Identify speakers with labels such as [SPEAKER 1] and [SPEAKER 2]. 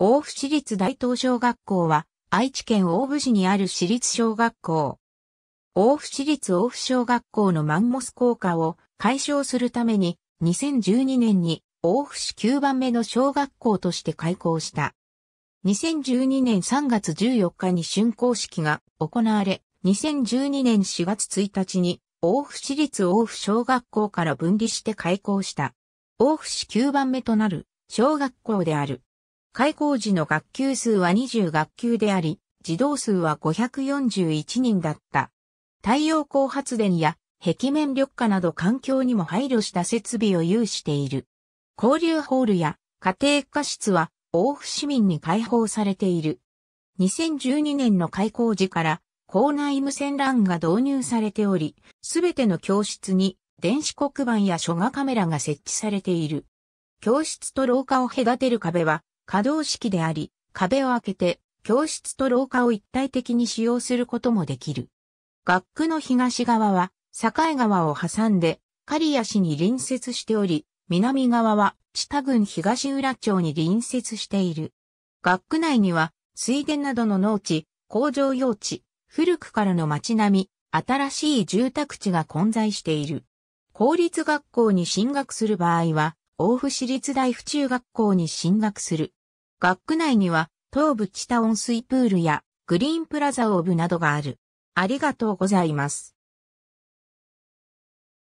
[SPEAKER 1] 大府市立大東小学校は、愛知県大府市にある市立小学校。大府市立大府小学校のマンモス効果を解消するために、2012年に大府市9番目の小学校として開校した。2012年3月14日に竣工式が行われ、2012年4月1日に大府市立大府小学校から分離して開校した。大府市9番目となる小学校である。開校時の学級数は20学級であり、児童数は541人だった。太陽光発電や壁面緑化など環境にも配慮した設備を有している。交流ホールや家庭科室は大府市民に開放されている。2012年の開校時から校内無線 LAN が導入されており、すべての教室に電子黒板や書画カメラが設置されている。教室と廊下を隔てる壁は可動式であり、壁を開けて教室と廊下を一体的に使用することもできる。学区の東側は境川を挟んで刈谷市に隣接しており、南側は知郡東浦町に隣接している。学区内には水田などの農地、工場用地、古くからの街並み、新しい住宅地が混在している。公立学校に進学する場合は、大府市立大府中学校に進学する。学区内には、東部地下温水プールやグリーンプラザオブなどがある。ありがとうございます。